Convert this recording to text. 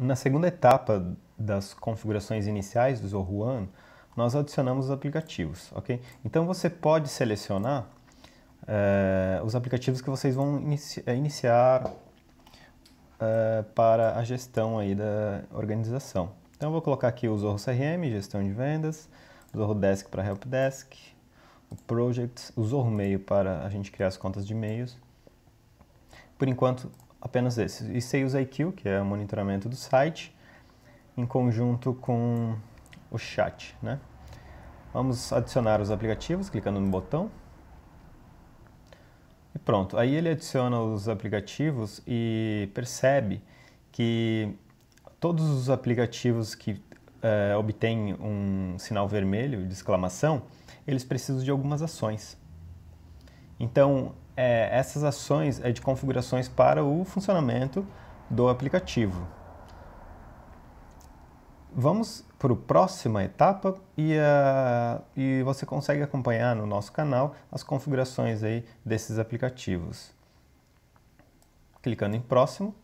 Na segunda etapa das configurações iniciais do Zoho One, nós adicionamos os aplicativos, ok? Então você pode selecionar eh, os aplicativos que vocês vão inici eh, iniciar eh, para a gestão aí da organização. Então eu vou colocar aqui o Zorro CRM, gestão de vendas, o Zorro Desk para Help Desk, o Projects, o Zorro Mail para a gente criar as contas de e-mails. Por enquanto apenas esses. E Sales IQ, que é o monitoramento do site, em conjunto com o chat, né? Vamos adicionar os aplicativos, clicando no botão. E pronto, aí ele adiciona os aplicativos e percebe que todos os aplicativos que é, obtêm um sinal vermelho de exclamação, eles precisam de algumas ações. Então, é, essas ações é, de configurações para o funcionamento do aplicativo. Vamos para a próxima etapa e, a, e você consegue acompanhar no nosso canal as configurações aí desses aplicativos. Clicando em próximo,